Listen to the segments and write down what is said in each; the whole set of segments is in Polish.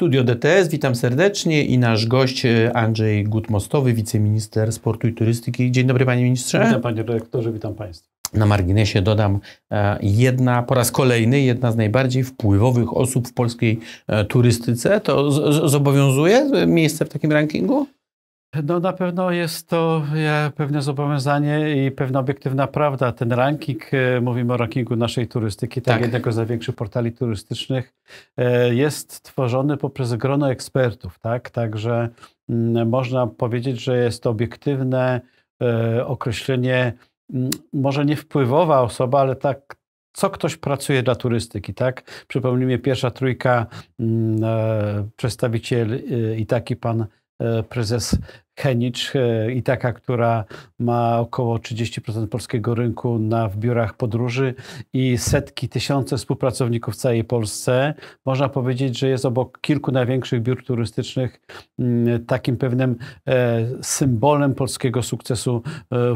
Studio DTS, witam serdecznie i nasz gość e, Andrzej Gutmostowy, wiceminister sportu i turystyki. Dzień dobry panie ministrze. Witam panie dyrektorze, witam państwa. Na marginesie dodam, e, jedna po raz kolejny, jedna z najbardziej wpływowych osób w polskiej e, turystyce. To zobowiązuje miejsce w takim rankingu? No na pewno jest to pewne zobowiązanie i pewna obiektywna prawda. Ten ranking, e, mówimy o rankingu naszej turystyki, tak, tak. jednego z największych portali turystycznych, e, jest tworzony poprzez grono ekspertów, tak? Także mm, można powiedzieć, że jest to obiektywne e, określenie, mm, może nie wpływowa osoba, ale tak, co ktoś pracuje dla turystyki, tak? Przypomnijmy, pierwsza trójka, mm, przedstawiciel i taki pan E, prezes Henicz e, i taka, która ma około 30% polskiego rynku na, w biurach podróży i setki, tysiące współpracowników w całej Polsce. Można powiedzieć, że jest obok kilku największych biur turystycznych mm, takim pewnym e, symbolem polskiego sukcesu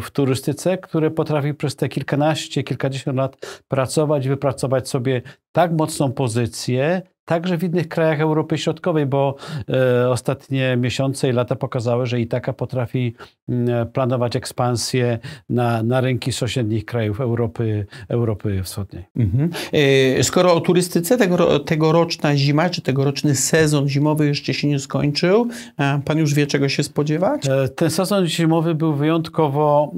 w turystyce, które potrafi przez te kilkanaście, kilkadziesiąt lat pracować, wypracować sobie tak mocną pozycję, także w innych krajach Europy Środkowej, bo e, ostatnie miesiące i lata pokazały, że Itaka potrafi planować ekspansję na, na rynki sąsiednich krajów Europy, Europy Wschodniej. Mhm. E, skoro o turystyce tego, tegoroczna zima, czy tegoroczny sezon zimowy jeszcze się nie skończył, e, pan już wie czego się spodziewać? Ten sezon zimowy był wyjątkowo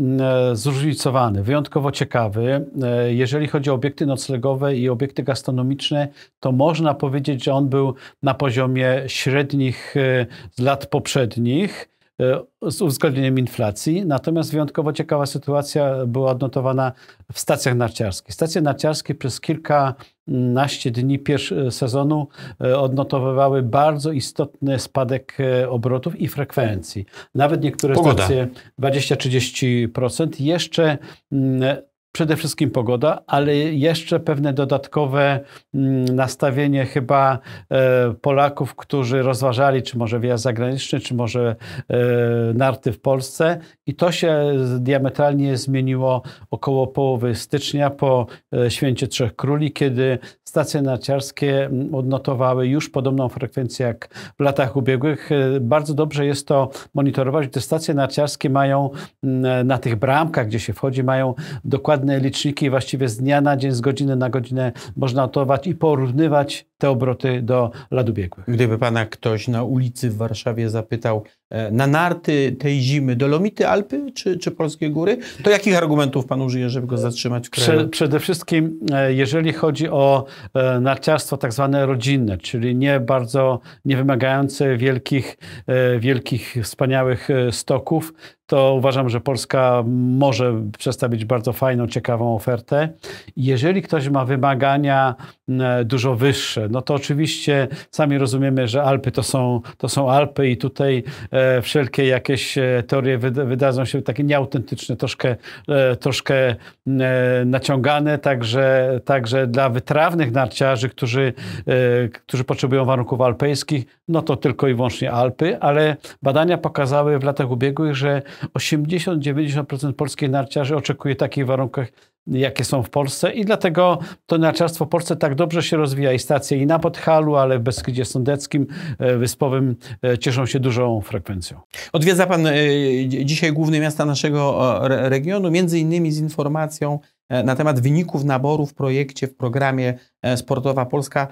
zróżnicowany, wyjątkowo ciekawy. Jeżeli chodzi o obiekty noclegowe i obiekty gastronomiczne, to można powiedzieć, powiedzieć, że on był na poziomie średnich e, z lat poprzednich e, z uwzględnieniem inflacji. Natomiast wyjątkowo ciekawa sytuacja była odnotowana w stacjach narciarskich. Stacje narciarskie przez kilkanaście dni pierwszego sezonu e, odnotowywały bardzo istotny spadek obrotów i frekwencji. Nawet niektóre Pogoda. stacje 20-30%. Jeszcze mm, przede wszystkim pogoda, ale jeszcze pewne dodatkowe mm, nastawienie chyba e, Polaków, którzy rozważali, czy może wyjazd zagraniczny, czy może e, narty w Polsce. I to się diametralnie zmieniło około połowy stycznia po e, święcie Trzech Króli, kiedy stacje narciarskie mm, odnotowały już podobną frekwencję jak w latach ubiegłych. Bardzo dobrze jest to monitorować. Te stacje narciarskie mają mm, na tych bramkach, gdzie się wchodzi, mają dokładnie liczniki właściwie z dnia na dzień, z godziny na godzinę można notować i porównywać te obroty do lat ubiegłych. Gdyby pana ktoś na ulicy w Warszawie zapytał e, na narty tej zimy Dolomity, Alpy czy, czy polskie góry, to jakich argumentów pan użyje, żeby go zatrzymać w kraju? przede wszystkim, e, jeżeli chodzi o e, narciarstwo tak zwane rodzinne, czyli nie bardzo, nie wymagające wielkich, wielkich wspaniałych stoków, to uważam, że Polska może przedstawić bardzo fajną, ciekawą ofertę. Jeżeli ktoś ma wymagania mm, dużo wyższe, no to oczywiście sami rozumiemy, że Alpy to są, to są Alpy i tutaj e, wszelkie jakieś e, teorie wydadzą się takie nieautentyczne, troszkę, e, troszkę mm, naciągane, także, także dla wytrawnych narciarzy, którzy, którzy potrzebują warunków alpejskich, no to tylko i wyłącznie Alpy, ale badania pokazały w latach ubiegłych, że 80-90% polskich narciarzy oczekuje takich warunkach, jakie są w Polsce i dlatego to narciarstwo w Polsce tak dobrze się rozwija i stacje i na Podhalu, ale w Beskidzie Sądeckim, e, Wyspowym e, cieszą się dużą frekwencją. Odwiedza Pan e, dzisiaj główne miasta naszego regionu, między innymi z informacją na temat wyników naboru w projekcie, w programie Sportowa Polska.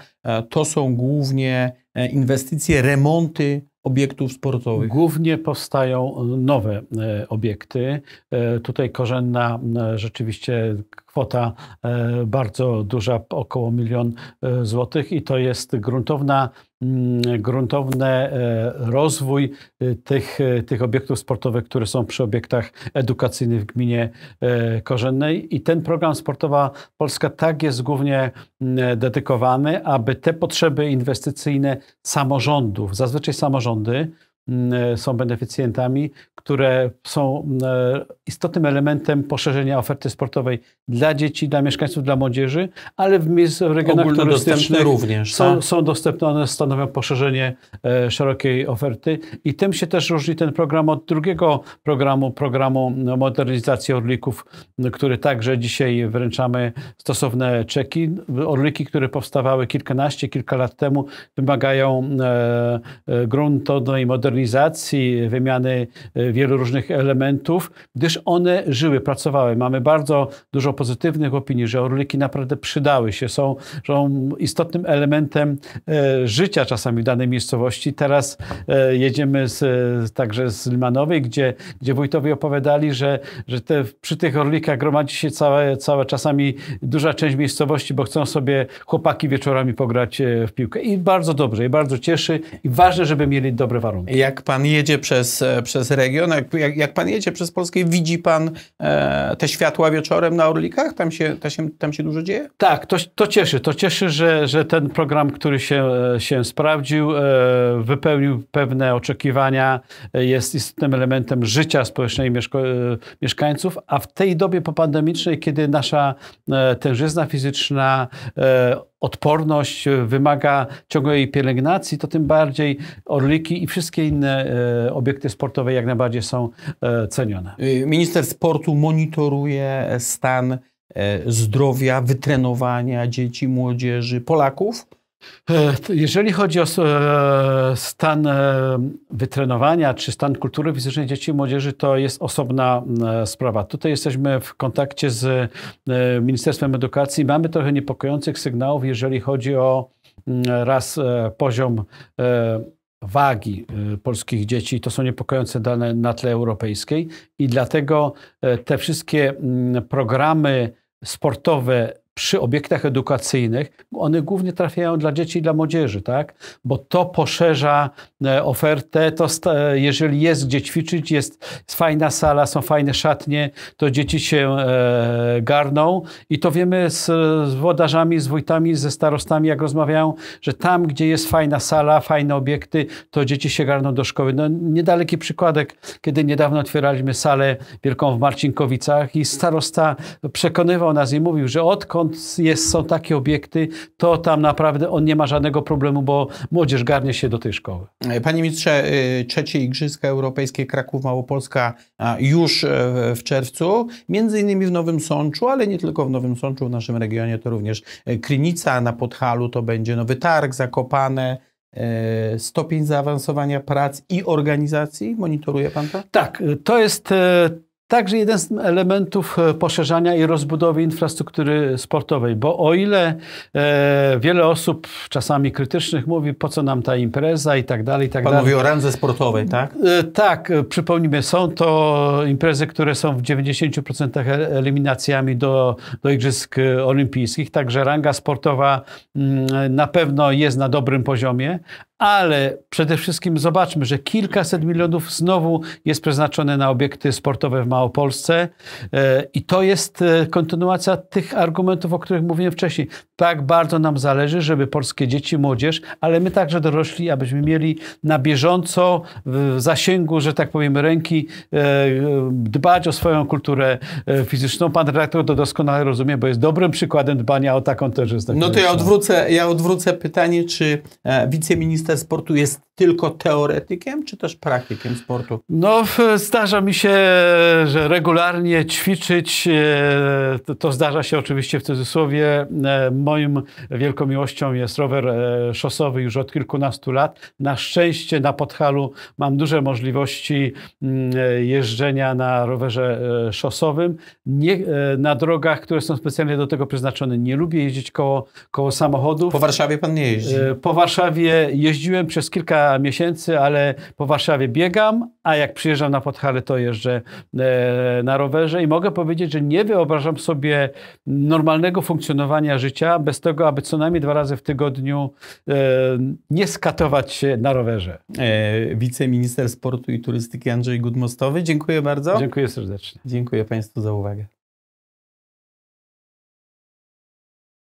To są głównie inwestycje, remonty obiektów sportowych? Głównie powstają nowe e, obiekty. E, tutaj korzenna e, rzeczywiście kwota e, bardzo duża, około milion e, złotych i to jest gruntowna mm, gruntowny e, rozwój tych, tych obiektów sportowych, które są przy obiektach edukacyjnych w gminie Korzennej. I ten program Sportowa Polska tak jest głównie mm, dedykowany, aby te potrzeby inwestycyjne samorządów, zazwyczaj samorządy, Mm, e, są beneficjentami, które są e, istotnym elementem poszerzenia oferty sportowej dla dzieci, dla mieszkańców, dla młodzieży, ale w, regionach turystycznych również, są, tak? są dostępne, one stanowią poszerzenie e, szerokiej oferty i tym się też różni ten program od drugiego programu, programu modernizacji orlików, który także dzisiaj wręczamy stosowne czeki. Orliki, które powstawały kilkanaście, kilka lat temu, wymagają gruntownej no modernizacji modernizacji, wymiany e, wielu różnych elementów, gdyż one żyły, pracowały. Mamy bardzo dużo pozytywnych opinii, że orliki naprawdę przydały się, są, są istotnym elementem e, życia czasami w danej miejscowości. Teraz e, jedziemy z, także z Limanowej, gdzie, gdzie wójtowie opowiadali, że, że te, przy tych orlikach gromadzi się całe, całe czasami duża część miejscowości, bo chcą sobie chłopaki wieczorami pograć w piłkę. I bardzo dobrze, i bardzo cieszy, i ważne, żeby mieli dobre warunki jak pan jedzie przez, e, przez region, jak, jak pan jedzie przez Polskę, widzi pan e, te światła wieczorem na Orlikach? Tam się, tam się, tam się dużo dzieje? Tak, to, to cieszy. To cieszy, że, że ten program, który się, e, się sprawdził, wypełnił pewne oczekiwania, jest istotnym elementem życia społecznego mieszkańców, a w tej dobie popandemicznej, kiedy nasza tężyzna fizyczna odporność e, wymaga ciągłej pielęgnacji, to tym bardziej orliki i wszystkie inne e, obiekty sportowe jak najbardziej są e, cenione. Y, minister sportu monitoruje stan zdrowia, wytrenowania dzieci, młodzieży, Polaków. E, jeżeli chodzi o e, stan e, wytrenowania czy stan kultury fizycznej dzieci i młodzieży, to jest osobna sprawa. Tutaj jesteśmy w kontakcie z Ministerstwem Edukacji. Mamy trochę niepokojących sygnałów, jeżeli chodzi o raz poziom wagi polskich dzieci. To są niepokojące dane na tle europejskiej i dlatego te wszystkie programy sportowe przy obiektach edukacyjnych, one głównie trafiają dla dzieci i dla młodzieży, tak? Bo to poszerza e, ofertę, to e, jeżeli jest gdzie ćwiczyć, jest, jest fajna sala, są fajne szatnie, to dzieci się e, garną i to wiemy z, z włodarzami, z wójtami, ze starostami, jak rozmawiają, że tam, gdzie jest fajna sala, fajne obiekty, to dzieci się garną do szkoły. No, niedaleki przykładek, kiedy niedawno otwieraliśmy salę wielką w Marcinkowicach i starosta przekonywał nas i mówił, że odkąd jest, są takie obiekty, to tam naprawdę on nie ma żadnego problemu, bo młodzież garnie się do tej szkoły. E, panie ministrze, e, trzecie Igrzyska Europejskie Kraków Małopolska już e, w czerwcu, między innymi w Nowym Sączu, ale nie tylko w Nowym Sączu, w naszym regionie to również Krynica na Podhalu, to będzie Nowy Targ, Zakopane, stopień zaawansowania prac i organizacji? Monitoruje Pan to? Tak, to jest także jeden z elementów e, poszerzania i rozbudowy infrastruktury sportowej, bo o ile e, wiele osób, czasami krytycznych, mówi po co nam ta impreza i tak dalej, i tak Pan dalej. mówi o randze sportowej, tak? E, tak, e, przypomnijmy, są to imprezy, które są w 90% e, eliminacjami do, do Igrzysk Olimpijskich, także ranga sportowa m, mm, na pewno jest na dobrym poziomie, ale przede wszystkim zobaczmy, że kilkaset milionów znowu jest przeznaczone na obiekty sportowe w Małopolsce e, i to jest e, kontynuacja tych argumentów, o których mówiłem wcześniej. Tak bardzo nam zależy, żeby polskie dzieci, młodzież, ale my także dorośli, abyśmy mieli na bieżąco w zasięgu, że tak powiem, ręki e, dbać o swoją kulturę fizyczną. Pan redaktor to doskonale rozumie, bo jest dobrym przykładem dbania o taką też. No to ja odwrócę, ja odwrócę pytanie, czy wiceminister minister sportu jest tylko teoretykiem, czy też praktykiem sportu? No, zdarza mi się, że regularnie ćwiczyć. E, to, to zdarza się oczywiście w cudzysłowie. E, moim wielką miłością jest rower e, szosowy już od kilkunastu lat. Na szczęście na Podhalu mam duże możliwości mm, jeżdżenia na rowerze szosowym. Nie, na drogach, które są specjalnie do tego przeznaczone. Nie lubię jeździć koło, koło samochodów. Po Warszawie pan nie jeździ? Po Warszawie jeździłem przez kilka miesięcy, ale po Warszawie biegam, a jak przyjeżdżam na Podhale, to jeżdżę e, na rowerze i mogę powiedzieć, że nie wyobrażam sobie normalnego funkcjonowania życia bez tego, aby co najmniej dwa razy w tygodniu e, nie skatować się na rowerze. E, wiceminister Sportu i Turystyki Andrzej Gudmostowy, dziękuję bardzo. Dziękuję serdecznie. Dziękuję Państwu za uwagę.